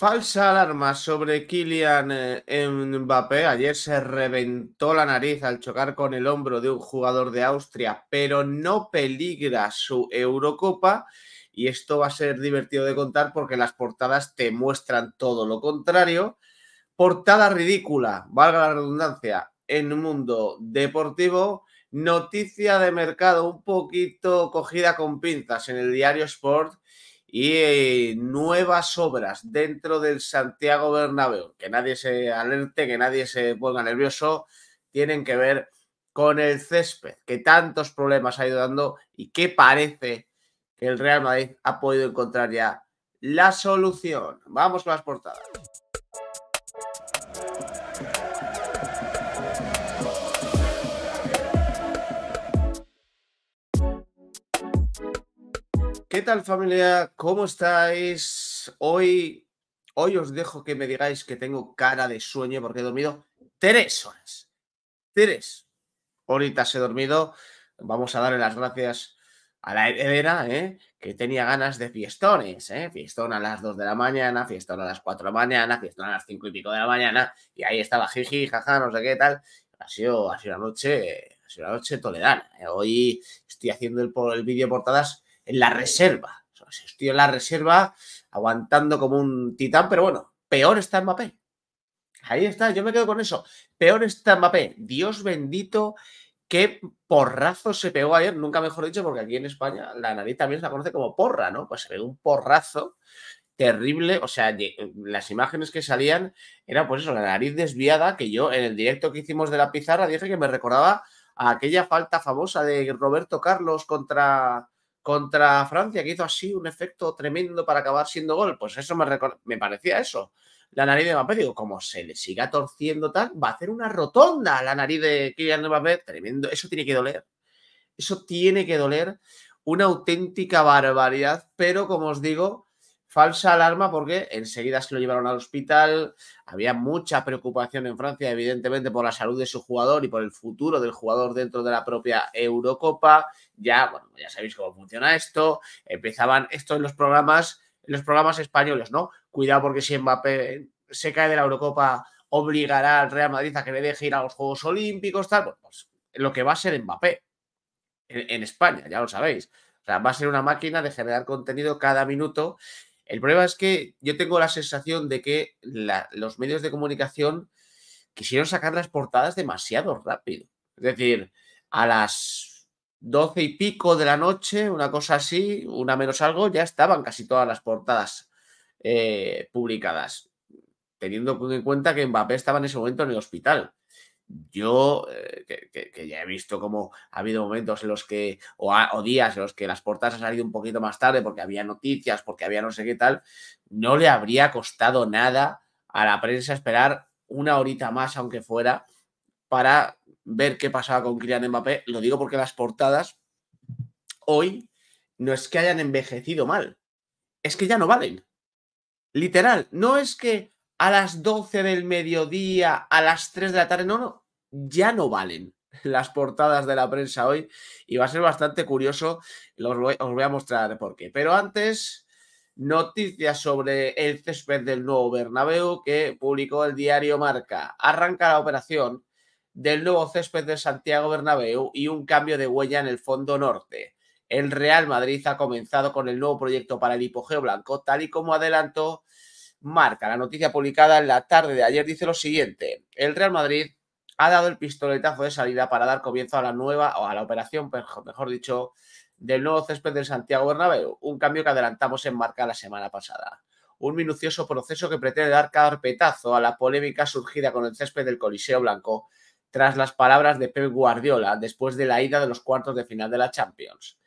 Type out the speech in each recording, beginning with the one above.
Falsa alarma sobre Kylian eh, Mbappé. Ayer se reventó la nariz al chocar con el hombro de un jugador de Austria, pero no peligra su Eurocopa. Y esto va a ser divertido de contar porque las portadas te muestran todo lo contrario. Portada ridícula, valga la redundancia, en mundo deportivo. Noticia de mercado un poquito cogida con pinzas en el diario Sport y eh, nuevas obras dentro del Santiago Bernabéu, que nadie se alerte, que nadie se ponga nervioso, tienen que ver con el césped, que tantos problemas ha ido dando y que parece que el Real Madrid ha podido encontrar ya la solución. Vamos con las portadas. ¿Qué tal familia? ¿Cómo estáis? Hoy, hoy os dejo que me digáis que tengo cara de sueño porque he dormido tres horas. Tres se he dormido. Vamos a darle las gracias a la heredera ¿eh? que tenía ganas de fiestones, ¿eh? fiestón a las dos de la mañana, fiestón a las cuatro de la mañana, fiestón a las cinco y pico de la mañana, y ahí estaba jiji, jaja, no sé qué tal. Ha sido, sido una noche, ha sido una noche toledana. ¿eh? Hoy estoy haciendo el, el vídeo portadas en la reserva. estoy en la reserva aguantando como un titán, pero bueno, peor está Mbappé. Ahí está, yo me quedo con eso. Peor está Mbappé. Dios bendito, qué porrazo se pegó ayer, nunca mejor dicho, porque aquí en España la nariz también se la conoce como porra, ¿no? Pues se ve un porrazo terrible, o sea, las imágenes que salían era pues eso, la nariz desviada que yo en el directo que hicimos de la pizarra dije que me recordaba a aquella falta famosa de Roberto Carlos contra contra Francia, que hizo así un efecto tremendo para acabar siendo gol. Pues eso me, parecía eso. La nariz de Mbappé, digo, como se le siga torciendo tal, va a hacer una rotonda la nariz de Kylian Mbappé. Tremendo, eso tiene que doler. Eso tiene que doler. Una auténtica barbaridad, pero como os digo, falsa alarma porque enseguida se lo llevaron al hospital. Había mucha preocupación en Francia, evidentemente, por la salud de su jugador y por el futuro del jugador dentro de la propia Eurocopa. Ya, bueno, ya sabéis cómo funciona esto. Empezaban esto en los programas, en los programas españoles, ¿no? Cuidado porque si Mbappé se cae de la Eurocopa, obligará al Real Madrid a que le deje ir a los Juegos Olímpicos, tal. pues lo que va a ser Mbappé en, en España, ya lo sabéis. O sea, va a ser una máquina de generar contenido cada minuto el problema es que yo tengo la sensación de que los medios de comunicación quisieron sacar las portadas demasiado rápido. Es decir, a las doce y pico de la noche, una cosa así, una menos algo, ya estaban casi todas las portadas eh, publicadas, teniendo en cuenta que Mbappé estaba en ese momento en el hospital yo, eh, que, ya he visto como ha habido momentos en los que, o, días en los que las portadas han salido un poquito más tarde porque había noticias, porque había no sé qué tal, no le habría costado nada a la prensa esperar una horita más, aunque fuera, para ver qué pasaba con Kylian Mbappé. Lo digo porque las portadas hoy no es que hayan envejecido mal, es que ya no valen. Literal, no es que a las 12 del mediodía, a las 3 de la tarde. No, no, ya no valen las portadas de la prensa hoy y va a ser bastante curioso. Los os voy a mostrar por qué. Pero antes, noticias sobre el césped del nuevo Bernabéu que publicó el diario Marca. Arranca la operación del nuevo césped de Santiago Bernabéu y un cambio de huella en el fondo norte. El Real Madrid ha comenzado con el nuevo proyecto para el hipogeo blanco, tal y como adelantó Marca, la noticia publicada en la tarde de ayer dice lo siguiente. El Real Madrid ha dado el pistoletazo de salida para dar comienzo a la nueva, o a la operación, mejor dicho, del nuevo césped del Santiago Bernabéu, un cambio que adelantamos en Marca la semana pasada. Un minucioso proceso que pretende dar carpetazo a la polémica surgida con el césped del Coliseo Blanco tras las palabras de Pep Guardiola después de la ida de los cuartos de final de la Champions.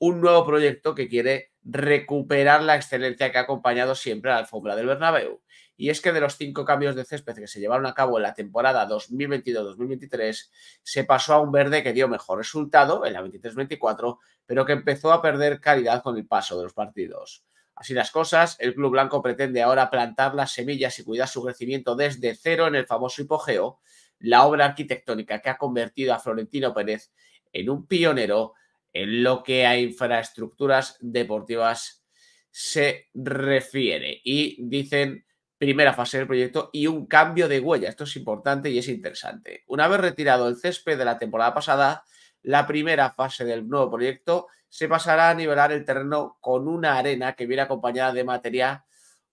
Un nuevo proyecto que quiere recuperar la excelencia que ha acompañado siempre a la alfombra del Bernabéu. Y es que de los cinco cambios de césped que se llevaron a cabo en la temporada 2022-2023, se pasó a un verde que dio mejor resultado en la 23-24, pero que empezó a perder calidad con el paso de los partidos. Así las cosas, el club blanco pretende ahora plantar las semillas y cuidar su crecimiento desde cero en el famoso hipogeo, la obra arquitectónica que ha convertido a Florentino Pérez en un pionero lo que a infraestructuras deportivas se refiere. Y dicen primera fase del proyecto y un cambio de huella. Esto es importante y es interesante. Una vez retirado el césped de la temporada pasada, la primera fase del nuevo proyecto se pasará a nivelar el terreno con una arena que viene acompañada de materia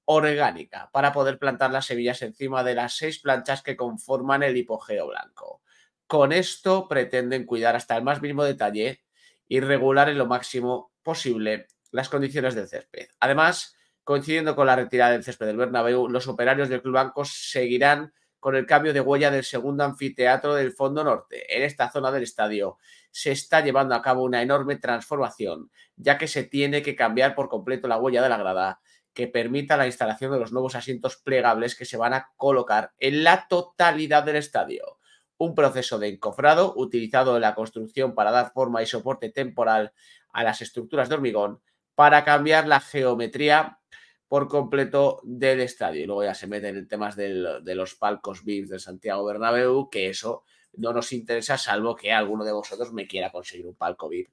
orgánica para poder plantar las semillas encima de las seis planchas que conforman el hipogeo blanco. Con esto pretenden cuidar hasta el más mínimo detalle y regular en lo máximo posible las condiciones del césped. Además, coincidiendo con la retirada del césped del Bernabéu, los operarios del Club Banco seguirán con el cambio de huella del segundo anfiteatro del Fondo Norte. En esta zona del estadio se está llevando a cabo una enorme transformación, ya que se tiene que cambiar por completo la huella de la grada que permita la instalación de los nuevos asientos plegables que se van a colocar en la totalidad del estadio un proceso de encofrado utilizado en la construcción para dar forma y soporte temporal a las estructuras de hormigón para cambiar la geometría por completo del estadio. Y luego ya se meten en temas de los palcos VIPs de Santiago Bernabéu, que eso no nos interesa, salvo que alguno de vosotros me quiera conseguir un palco VIP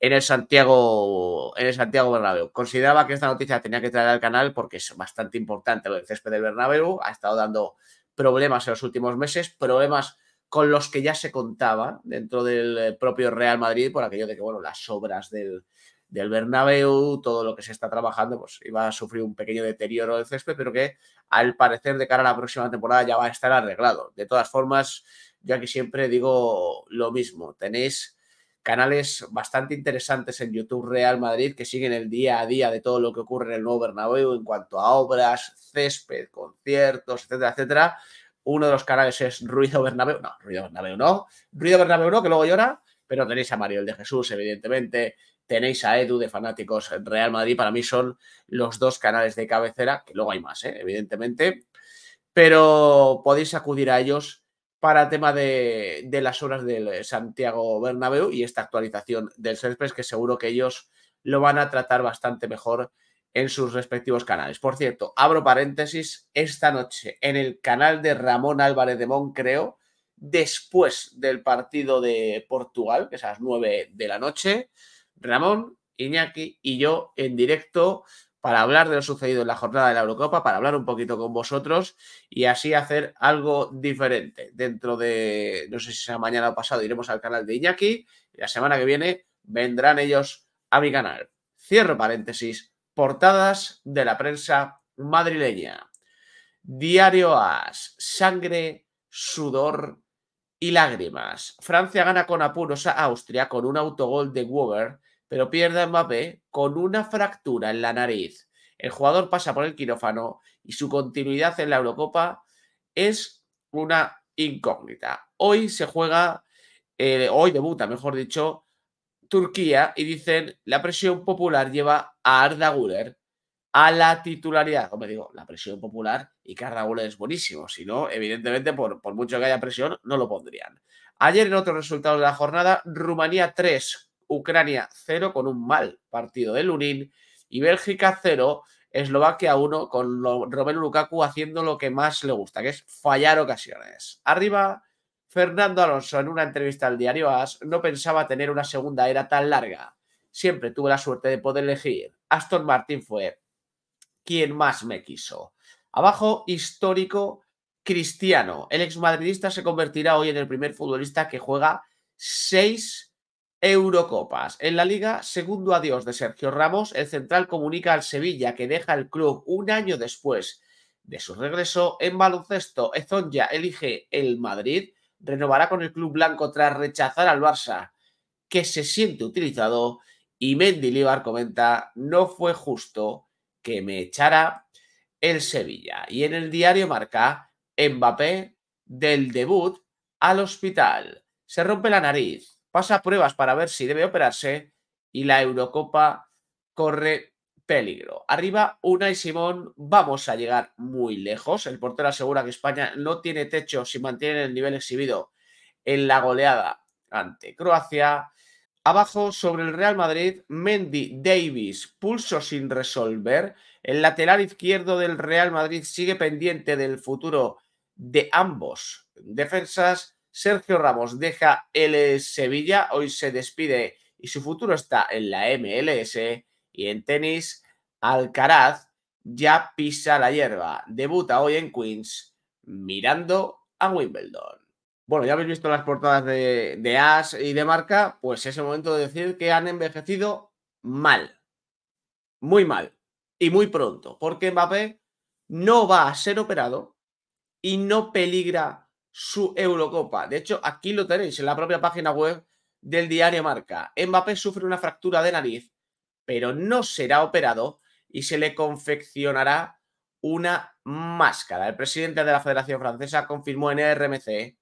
en el Santiago, en el Santiago Bernabéu. Consideraba que esta noticia tenía que traer al canal porque es bastante importante lo del césped del Bernabéu. Ha estado dando problemas en los últimos meses, problemas con los que ya se contaba dentro del eh, propio Real Madrid por aquello de que, bueno, las obras del, del Bernabéu, todo lo que se está trabajando, pues iba a sufrir un pequeño deterioro del césped, pero que al parecer de cara a la próxima temporada ya va a estar arreglado. De todas formas, yo aquí siempre digo lo mismo, tenéis canales bastante interesantes en YouTube Real Madrid que siguen el día a día de todo lo que ocurre en el nuevo Bernabéu en cuanto a obras, césped, conciertos, etcétera, etcétera. Uno de los canales es Ruido Bernabéu, no, Ruido Bernabéu no, Ruido Bernabéu no, que luego llora, pero tenéis a Mario el de Jesús, evidentemente, tenéis a Edu de Fanáticos Real Madrid, para mí son los dos canales de cabecera, que luego hay más, ¿eh? evidentemente, pero podéis acudir a ellos para tema de, las horas del Santiago Bernabéu y esta actualización del Serpes, que seguro que ellos lo van a tratar bastante mejor en sus respectivos canales. Por cierto, abro paréntesis, esta noche en el canal de Ramón Álvarez de Mon, creo, después del partido de Portugal, que es a las 9 de la noche, Ramón, Iñaki y yo en directo para hablar de lo sucedido en la jornada de la Eurocopa, para hablar un poquito con vosotros y así hacer algo diferente. Dentro de, no sé si sea mañana o pasado, iremos al canal de Iñaki y la semana que viene vendrán ellos a mi canal. Cierro paréntesis, portadas de la prensa madrileña. Diario AS, sangre, sudor y lágrimas. Francia gana con apuros a Austria con un autogol de Weber pero pierde Mbappé con una fractura en la nariz. El jugador pasa por el quirófano y su continuidad en la Eurocopa es una incógnita. Hoy se juega, eh, hoy debuta, mejor dicho, Turquía y dicen la presión popular lleva a Arda Güler a la titularidad. Como digo, la presión popular y que Arda Güler es buenísimo. Si no, evidentemente, por, mucho que haya presión, no lo pondrían. Ayer en otro resultado de la jornada, Rumanía 3, Ucrania 0 con un mal partido de Lunin y Bélgica 0, Eslovaquia 1 con Romelu Lukaku haciendo lo que más le gusta, que es fallar ocasiones. Arriba, Fernando Alonso en una entrevista al diario AS no pensaba tener una segunda era tan larga. Siempre tuve la suerte de poder elegir. Aston Martin fue quien más me quiso. Abajo, histórico Cristiano. El exmadridista se convertirá hoy en el primer futbolista que juega seis Eurocopas. En la liga, segundo adiós de Sergio Ramos, el central comunica al Sevilla que deja el club un año después de su regreso. En baloncesto, Ezonja elige el Madrid, renovará con el club blanco tras rechazar al Barça, que se siente utilizado. Y Mendy Líbar comenta, no fue justo que me echara el Sevilla. Y en el diario marca, Mbappé del debut al hospital. Se rompe la nariz, pasa pruebas para ver si debe operarse y la Eurocopa corre peligro. Arriba, Una y Simón, vamos a llegar muy lejos. El portero asegura que España no tiene techo si mantiene el nivel exhibido en la goleada ante Croacia. Abajo, sobre el Real Madrid, Mendy Davis, pulso sin resolver. El lateral izquierdo del Real Madrid sigue pendiente del futuro de ambos defensas. Sergio Ramos deja el Sevilla, hoy se despide y su futuro está en la MLS y en tenis. Alcaraz ya pisa la hierba, debuta hoy en Queens mirando a Wimbledon. Bueno, ya habéis visto las portadas de, de As y de Marca, pues es el momento de decir que han envejecido mal, muy mal y muy pronto, porque Mbappé no va a ser operado y no peligra su Eurocopa. De hecho, aquí lo tenéis en la propia página web del diario Marca. Mbappé sufre una fractura de nariz, pero no será operado y se le confeccionará una máscara. El presidente de la Federación Francesa confirmó en RMC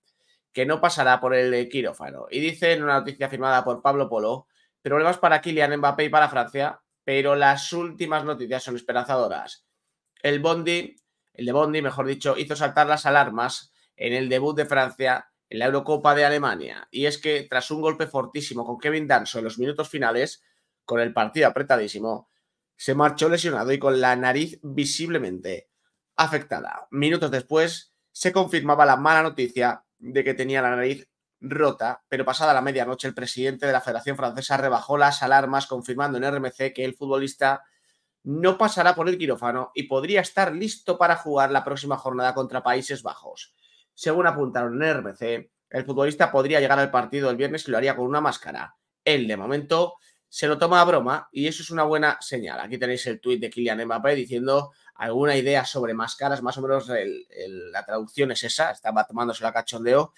que no pasará por el quirófano. Y dice en una noticia firmada por Pablo Polo, problemas para Kylian Mbappé y para Francia, pero las últimas noticias son esperanzadoras. El Bondi, el de Bondi, mejor dicho, hizo saltar las alarmas en el debut de Francia en la Eurocopa de Alemania. Y es que tras un golpe fortísimo con Kevin Danso en los minutos finales, con el partido apretadísimo, se marchó lesionado y con la nariz visiblemente afectada. Minutos después se confirmaba la mala noticia de que tenía la nariz rota, pero pasada la medianoche el presidente de la Federación Francesa rebajó las alarmas confirmando en RMC que el futbolista no pasará por el quirófano y podría estar listo para jugar la próxima jornada contra Países Bajos. Según apuntaron en RBC, el futbolista podría llegar al partido el viernes y lo haría con una máscara. Él, de momento, se lo toma a broma y eso es una buena señal. Aquí tenéis el tuit de Kylian Mbappé diciendo alguna idea sobre máscaras, más o menos la traducción es esa, estaba tomándose la cachondeo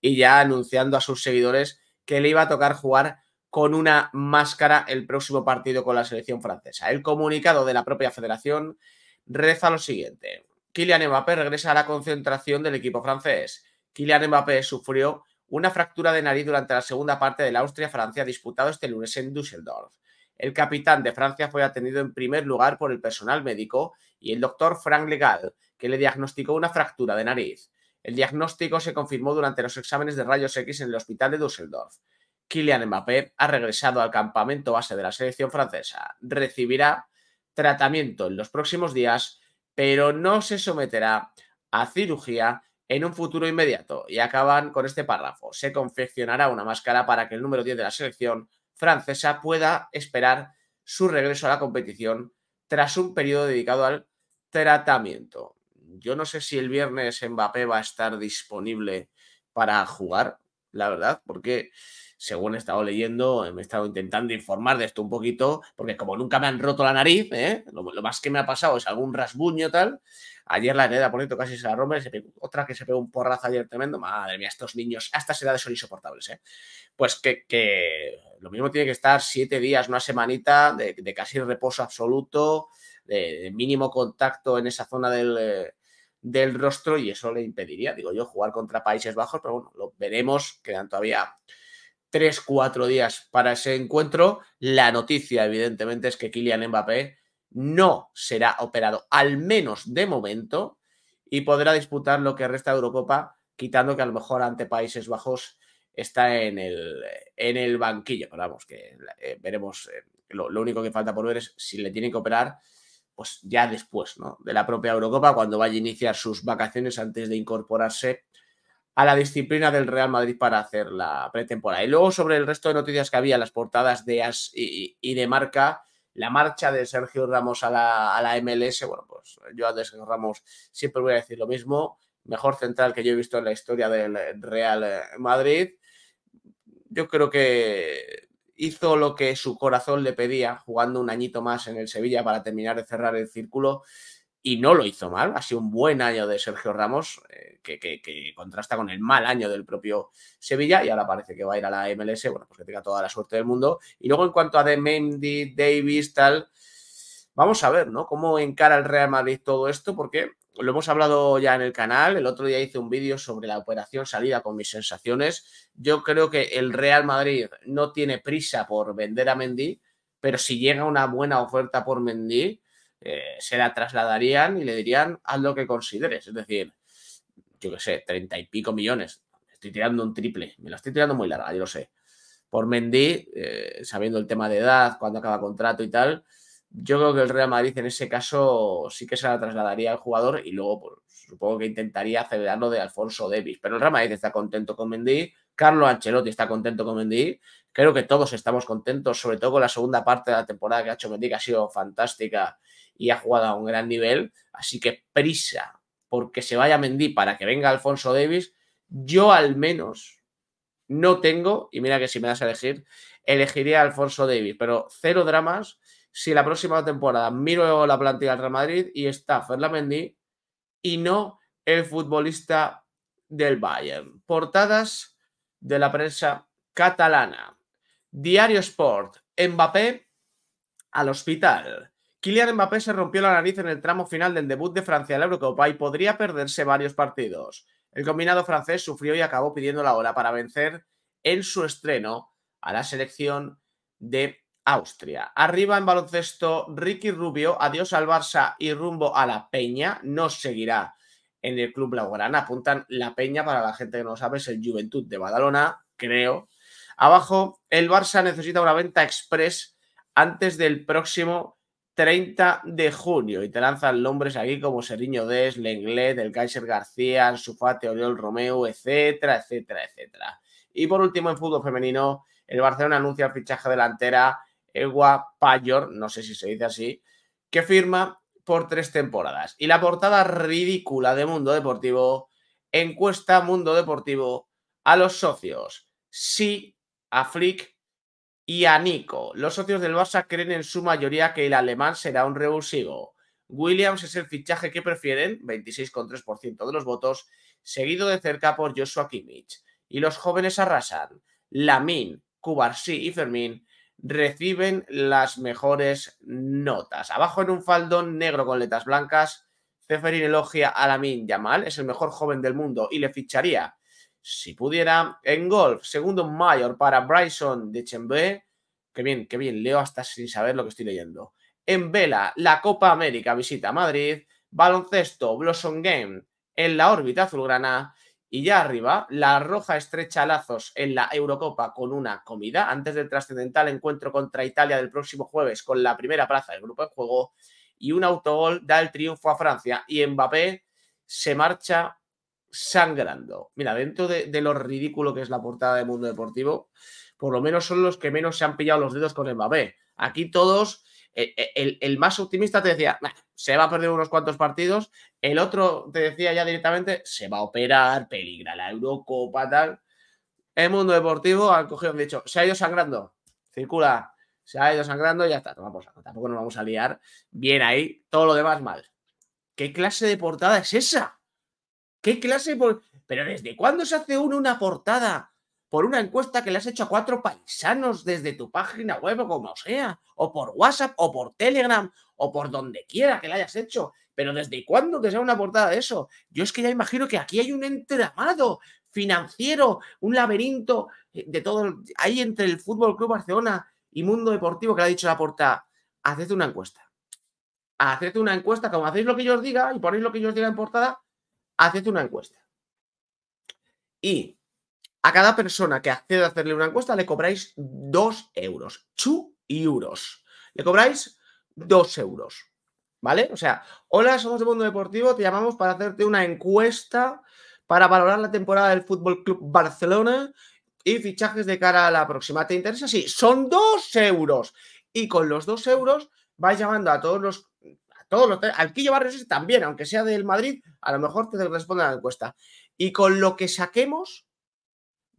y ya anunciando a sus seguidores que le iba a tocar jugar con una máscara el próximo partido con la selección francesa. El comunicado de la propia federación reza lo siguiente. Kylian Mbappé regresa a la concentración del equipo francés. Kylian Mbappé sufrió una fractura de nariz durante la segunda parte del Austria-Francia disputado este lunes en Düsseldorf. El capitán de Francia fue atendido en primer lugar por el personal médico y el doctor Frank Legal, que le diagnosticó una fractura de nariz. El diagnóstico se confirmó durante los exámenes de rayos X en el hospital de Düsseldorf. Kylian Mbappé ha regresado al campamento base de la selección francesa. Recibirá tratamiento en los próximos días pero no se someterá a cirugía en un futuro inmediato. Y acaban con este párrafo. Se confeccionará una máscara para que el número 10 de la selección francesa pueda esperar su regreso a la competición tras un periodo dedicado al tratamiento. Yo no sé si el viernes Mbappé va a estar disponible para jugar la verdad, porque según he estado leyendo, eh, me he estado intentando informar de esto un poquito, porque como nunca me han roto la nariz, ¿eh? lo, más que me ha pasado es algún rasguño tal. Ayer la hereda por casi se la rompe, otra que se pegó un porrazo ayer tremendo. Madre mía, estos niños a estas edades son insoportables. ¿eh? Pues que, que, lo mismo tiene que estar siete días, una semanita de, casi reposo absoluto, de, mínimo contacto en esa zona del eh, del rostro y eso le impediría, digo yo, jugar contra Países Bajos, pero bueno, lo veremos, quedan todavía 3, 4 días para ese encuentro. La noticia, evidentemente, es que Kylian Mbappé no será operado, al menos de momento, y podrá disputar lo que resta de Eurocopa, quitando que a lo mejor ante Países Bajos está en el, en el banquillo. Pero vamos, que eh, veremos. Eh, lo, único que falta por ver es si le tienen que operar pues ya después ¿no? de la propia Eurocopa, cuando vaya a iniciar sus vacaciones antes de incorporarse a la disciplina del Real Madrid para hacer la pretemporada. Y luego sobre el resto de noticias que había, las portadas de As y, de Marca, la marcha de Sergio Ramos a la, a la, MLS, bueno, pues yo a Sergio Ramos siempre voy a decir lo mismo, mejor central que yo he visto en la historia del Real Madrid. Yo creo que hizo lo que su corazón le pedía, jugando un añito más en el Sevilla para terminar de cerrar el círculo. Y no lo hizo mal, ha sido un buen año de Sergio Ramos, eh, que, contrasta con el mal año del propio Sevilla, y ahora parece que va a ir a la MLS, bueno, pues que tenga toda la suerte del mundo. Y luego en cuanto a The Mendy, Davis, tal, vamos a ver, ¿no? Cómo encara el Real Madrid todo esto, porque lo hemos hablado ya en el canal, el otro día hice un vídeo sobre la operación salida con mis sensaciones. Yo creo que el Real Madrid no tiene prisa por vender a Mendy, pero si llega una buena oferta por Mendy, eh, se la trasladarían y le dirían, haz lo que consideres, es decir, yo qué sé, treinta y pico millones. Estoy tirando un triple, me lo estoy tirando muy larga, yo lo sé. Por Mendy, eh, sabiendo el tema de edad, cuando acaba contrato y tal, yo creo que el Real Madrid en ese caso sí que se la trasladaría al jugador y luego pues, supongo que intentaría acelerarlo de Alfonso Davis. Pero el Real Madrid está contento con Mendy, Carlo Ancelotti está contento con Mendy. Creo que todos estamos contentos, sobre todo con la segunda parte de la temporada que ha hecho Mendy, que ha sido fantástica y ha jugado a un gran nivel. Así que prisa porque se vaya Mendy para que venga Alfonso Davis. Yo al menos no tengo, y mira que si me das a elegir, elegiría Alfonso Davis, pero cero dramas si la próxima temporada miro la plantilla del Real Madrid y está Ferlamendi y no el futbolista del Bayern. Portadas de la prensa catalana. Diario Sport. Mbappé al hospital. Kylian Mbappé se rompió la nariz en el tramo final del debut de Francia en la Eurocopa y podría perderse varios partidos. El combinado francés sufrió y acabó pidiendo la hora para vencer en su estreno a la selección de Austria. Arriba en baloncesto, Ricky Rubio, adiós al Barça y rumbo a la Peña. No seguirá en el club La Guarana. Apuntan la Peña, para la gente que no sabe, es el Juventud de Badalona, creo. Abajo, el Barça necesita una venta express antes del próximo 30 de junio. Y te lanzan nombres aquí como Seriño Des, Lenglet, del Kaiser García, Sufate, Oriol Romeo, etcétera, etcétera, etcétera. Y por último, en fútbol femenino, el Barcelona anuncia el fichaje delantera Ewa Payor, no sé si se dice así, que firma por tres temporadas. Y la portada ridícula de Mundo Deportivo encuesta Mundo Deportivo a los socios. Sí, a Flick y a Nico. Los socios del Barça creen en su mayoría que el alemán será un revulsivo. Williams es el fichaje que prefieren, 26,3% de los votos, seguido de cerca por Joshua Kimmich. Y los jóvenes arrasan. Lamin, Cubarsí y Fermín reciben las mejores notas. Abajo en un faldón negro con letras blancas, Ceferin elogia a Lamin Yamal, es el mejor joven del mundo y le ficharía, si pudiera, en golf. Segundo mayor para Bryson de Chembe, Qué bien, qué bien, leo hasta sin saber lo que estoy leyendo. En vela, la Copa América visita Madrid. Baloncesto, Blossom Game en la órbita azulgrana y ya arriba, la roja estrecha lazos en la Eurocopa con una comida antes del trascendental encuentro contra Italia del próximo jueves con la primera plaza del grupo de juego y un autogol da el triunfo a Francia y Mbappé se marcha sangrando. Mira, dentro de, de lo ridículo que es la portada de Mundo Deportivo, por lo menos son los que menos se han pillado los dedos con Mbappé. Aquí todos e, e, el, más optimista te decía, se va a perder unos cuantos partidos, el otro te decía ya directamente, se va a operar, peligra la Eurocopa, tal. El mundo deportivo Ha cogido, han dicho, se ha ido sangrando, circula, se ha ido sangrando y ya está, tampoco nos vamos a liar bien ahí, todo lo demás mal. ¿Qué clase de portada es esa? ¿Qué clase de portada? Pero ¿desde cuándo se hace uno una portada por una encuesta que le has hecho a cuatro paisanos desde tu página web o como sea, o por WhatsApp, o por Telegram, o por donde quiera que la hayas hecho. Pero ¿desde cuándo te sea una portada de eso? Yo es que ya imagino que aquí hay un entramado financiero, un laberinto eh, de todo, ahí entre el Fútbol Club Barcelona y Mundo Deportivo que le ha dicho la portada. Haced una encuesta. Haced una encuesta, como hacéis lo que yo os diga y ponéis lo que yo os diga en portada, haced una encuesta. Y a cada persona que accede a hacerle una encuesta le cobráis 2 euros. Chu euros. Le cobráis 2 euros. ¿Vale? O sea, hola, somos de Mundo Deportivo, te llamamos para hacerte una encuesta para valorar la temporada del Fútbol Club Barcelona y fichajes de cara a la próxima. ¿Te interesa? Sí, son 2 euros. Y con los 2 euros vais llamando a todos los A todos los aquí Barrios también, aunque sea del Madrid, a lo mejor te responde a la encuesta. Y con lo que saquemos,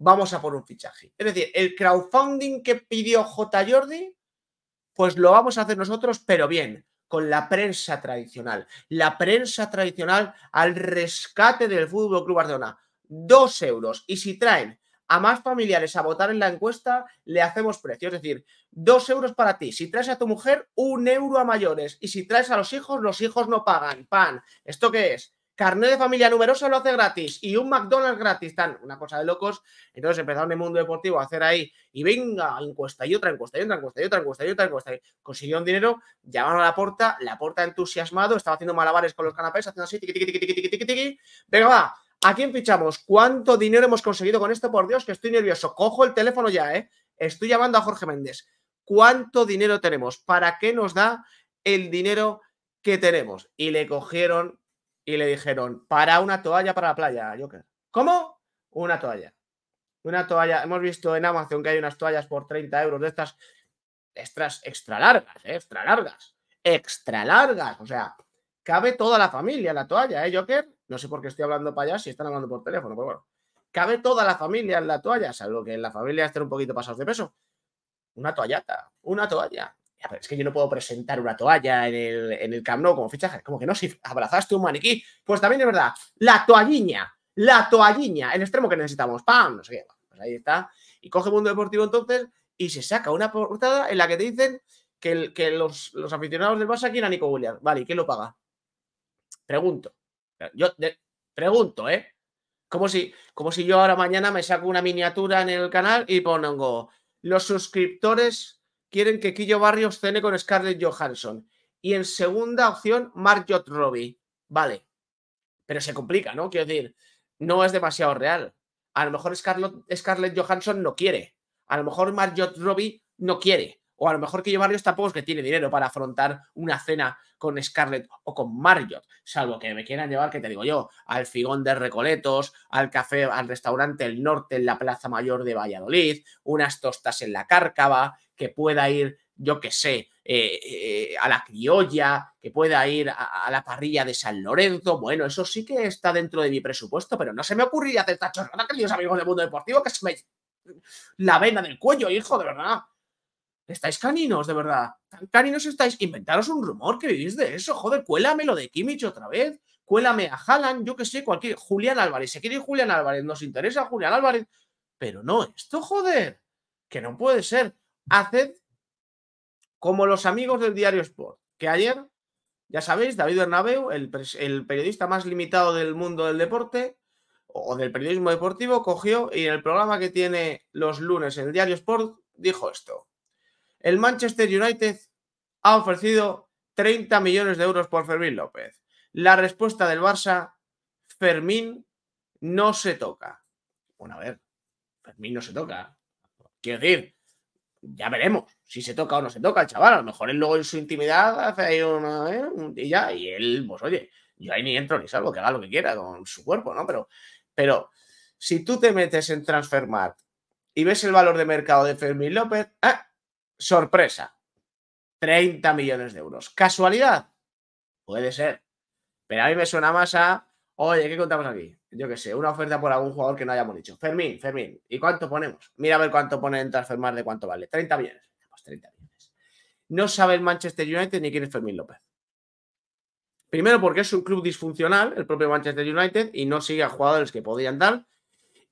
vamos a por un fichaje. Es decir, el crowdfunding que pidió J. Jordi, pues lo vamos a hacer nosotros, pero bien, con la prensa tradicional. La prensa tradicional al rescate del Fútbol Club Barcelona. Dos euros. Y si traen a más familiares a votar en la encuesta, le hacemos precio. Es decir, dos euros para ti. Si traes a tu mujer, un euro a mayores. Y si traes a los hijos, los hijos no pagan. Pan. ¿Esto qué es? carnet de familia numerosa lo hace gratis y un McDonald's gratis, tan una cosa de locos. Entonces empezaron el mundo deportivo a hacer ahí y venga, encuesta y otra encuesta y otra encuesta y otra encuesta y otra encuesta. Consiguieron dinero, llamaron a la puerta, la puerta entusiasmado, estaba haciendo malabares con los canapés, haciendo así, tiqui, tiqui, tiqui, tiqui, tiqui, Venga, va, ¿a quién fichamos? ¿Cuánto dinero hemos conseguido con esto? Por Dios, que estoy nervioso. Cojo el teléfono ya, ¿eh? Estoy llamando a Jorge Méndez. ¿Cuánto dinero tenemos? ¿Para qué nos da el dinero que tenemos? Y le cogieron y le dijeron, para una toalla para la playa, Joker. ¿Cómo? Una toalla. Una toalla. Hemos visto en Amazon que hay unas toallas por 30 euros de estas, extras extra largas, eh, extra largas, extra largas. O sea, cabe toda la familia en la toalla, ¿eh, Joker? No sé por qué estoy hablando para allá si están hablando por teléfono, pero bueno. Cabe toda la familia en la toalla, salvo que en la familia estén un poquito pasados de peso. Una toallata, una toalla es que yo no puedo presentar una toalla en el, en Camp como fichaje. Como que no, si abrazaste un maniquí, pues también es verdad. La toalliña, la toalliña, el extremo que necesitamos. ¡Pam! No sé qué. Pues ahí está. Y coge Mundo Deportivo entonces y se saca una portada en la que te dicen que, los, aficionados del Barça quieren a Nico Williams. Vale, ¿y quién lo paga? Pregunto. Yo pregunto, ¿eh? Como si, como si yo ahora mañana me saco una miniatura en el canal y pongo los suscriptores quieren que Quillo Barrios cene con Scarlett Johansson. Y en segunda opción, Marjot Robbie. Vale. Pero se complica, ¿no? Quiero decir, no es demasiado real. A lo mejor Scarlett, Scarlett Johansson no quiere. A lo mejor Marjot Robbie no quiere. O a lo mejor que Marriott tampoco es que tiene dinero para afrontar una cena con Scarlett o con Marriott, salvo que me quieran llevar, que te digo yo, al Figón de Recoletos, al café, al restaurante El Norte en la Plaza Mayor de Valladolid, unas tostas en la Cárcava, que pueda ir, yo qué sé, eh, eh, a la criolla, que pueda ir a, la parrilla de San Lorenzo. Bueno, eso sí que está dentro de mi presupuesto, pero no se me ocurriría hacer esta chorrada, queridos amigos del mundo deportivo, que se me la vena del cuello, hijo, de verdad. Estáis caninos, de verdad. Tan caninos estáis. Inventaros un rumor que vivís de eso. Joder, cuélame lo de Kimmich otra vez. Cuélame a Haaland, yo que sé, cualquier. Julián Álvarez. Se quiere Julián Álvarez. Nos interesa Julián Álvarez. Pero no esto, joder. Que no puede ser. Haced como los amigos del diario Sport, que ayer, ya sabéis, David Bernabeu, el, el periodista más limitado del mundo del deporte, o del periodismo deportivo, cogió y en el programa que tiene los lunes en el diario Sport dijo esto. El Manchester United ha ofrecido 30 millones de euros por Fermín López. La respuesta del Barça, Fermín no se toca. Bueno, a ver, Fermín no se toca. Quiero decir, ya veremos si se toca o no se toca el chaval. A lo mejor él luego en su intimidad hace ahí una... ¿eh? Y ya, y él, pues oye, yo ahí ni entro ni salgo, que haga lo que quiera con su cuerpo, ¿no? Pero, pero si tú te metes en transfermar y ves el valor de mercado de Fermín López, ¡ah! Sorpresa. 30 millones de euros. ¿Casualidad? Puede ser. Pero a mí me suena más a, oye, ¿qué contamos aquí? Yo qué sé, una oferta por algún jugador que no hayamos dicho. Fermín, Fermín, ¿y cuánto ponemos? Mira a ver cuánto ponen en transfermar de cuánto vale. 30 millones. 30 pues millones. No sabe el Manchester United ni quién es Fermín López. Primero porque es un club disfuncional, el propio Manchester United, y no sigue a jugadores que podían dar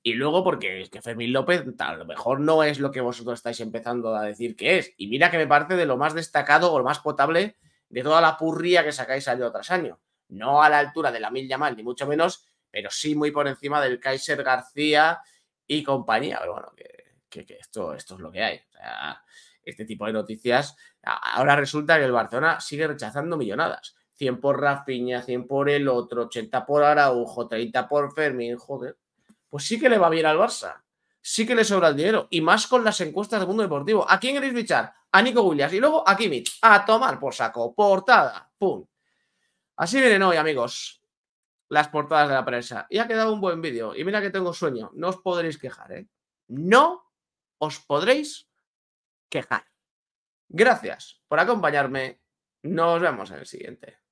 y luego porque es que Fermín López a lo mejor no es lo que vosotros estáis empezando a decir que es. Y mira que me parece de lo más destacado o lo más potable de toda la purría que sacáis año tras año. No a la altura de la Mil Yamal, ni mucho menos, pero sí muy por encima del Kaiser García y compañía. Pero bueno, que, esto, esto es lo que hay. este tipo de noticias. Ahora resulta que el Barcelona sigue rechazando millonadas. 100 por Rafiña, 100 por el otro, 80 por Araujo, 30 por Fermín, joder pues sí que le va bien al Barça. Sí que le sobra el dinero. Y más con las encuestas del mundo deportivo. ¿A quién queréis bichar? A Nico Williams. Y luego a Kimmich. A tomar por saco. Portada. Pum. Así vienen hoy, amigos. Las portadas de la prensa. Y ha quedado un buen vídeo. Y mira que tengo sueño. No os podréis quejar, ¿eh? No os podréis quejar. Gracias por acompañarme. Nos vemos en el siguiente.